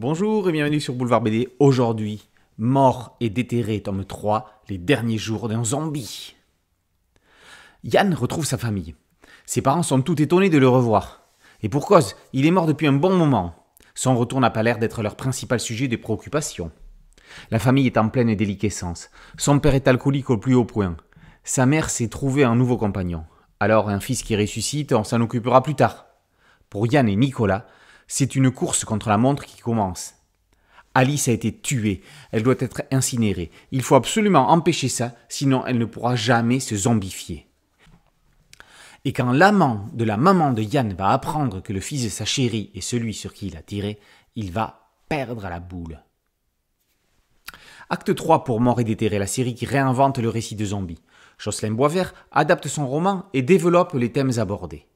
Bonjour et bienvenue sur Boulevard BD. Aujourd'hui, Mort et déterré, tome 3, les derniers jours d'un zombie. Yann retrouve sa famille. Ses parents sont tout étonnés de le revoir. Et pour cause, il est mort depuis un bon moment. Son retour n'a pas l'air d'être leur principal sujet de préoccupation. La famille est en pleine déliquescence. Son père est alcoolique au plus haut point. Sa mère s'est trouvée un nouveau compagnon. Alors un fils qui ressuscite, on s'en occupera plus tard. Pour Yann et Nicolas, c'est une course contre la montre qui commence. Alice a été tuée, elle doit être incinérée. Il faut absolument empêcher ça, sinon elle ne pourra jamais se zombifier. Et quand l'amant de la maman de Yann va apprendre que le fils de sa chérie est celui sur qui il a tiré, il va perdre la boule. Acte 3 pour Mort et déterré, la série qui réinvente le récit de zombies. Jocelyn Boisvert adapte son roman et développe les thèmes abordés.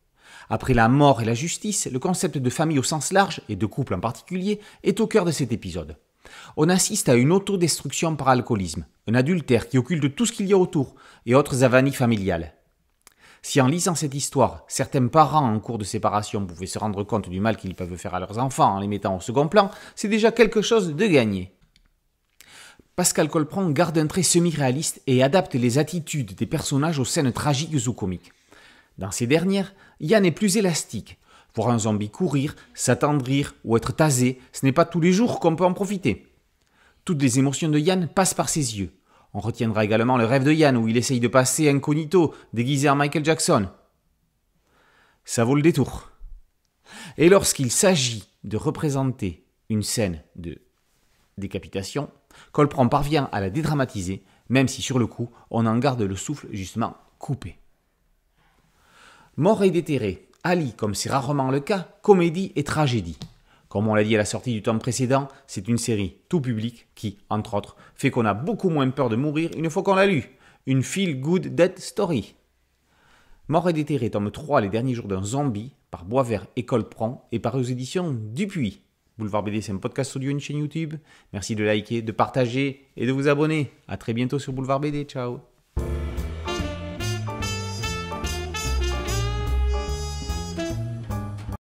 Après la mort et la justice, le concept de famille au sens large, et de couple en particulier, est au cœur de cet épisode. On assiste à une autodestruction par alcoolisme, un adultère qui occulte tout ce qu'il y a autour, et autres avanies familiales. Si en lisant cette histoire, certains parents en cours de séparation pouvaient se rendre compte du mal qu'ils peuvent faire à leurs enfants en les mettant au second plan, c'est déjà quelque chose de gagné. Pascal Colpron garde un trait semi-réaliste et adapte les attitudes des personnages aux scènes tragiques ou comiques. Dans ces dernières, Yann est plus élastique. Voir un zombie courir, s'attendrir ou être tasé, ce n'est pas tous les jours qu'on peut en profiter. Toutes les émotions de Yann passent par ses yeux. On retiendra également le rêve de Yann où il essaye de passer incognito, déguisé en Michael Jackson. Ça vaut le détour. Et lorsqu'il s'agit de représenter une scène de décapitation, Colpron parvient à la dédramatiser, même si sur le coup, on en garde le souffle justement coupé. Mort et déterré Ali, comme c'est rarement le cas, comédie et tragédie. Comme on l'a dit à la sortie du tome précédent, c'est une série tout public qui, entre autres, fait qu'on a beaucoup moins peur de mourir une fois qu'on l'a lu. Une feel-good dead story. Mort et déterré, tome 3, Les derniers jours d'un zombie, par Boisvert et Colpron, et par aux éditions Dupuis. Boulevard BD, c'est un podcast audio, une chaîne YouTube. Merci de liker, de partager et de vous abonner. A très bientôt sur Boulevard BD. Ciao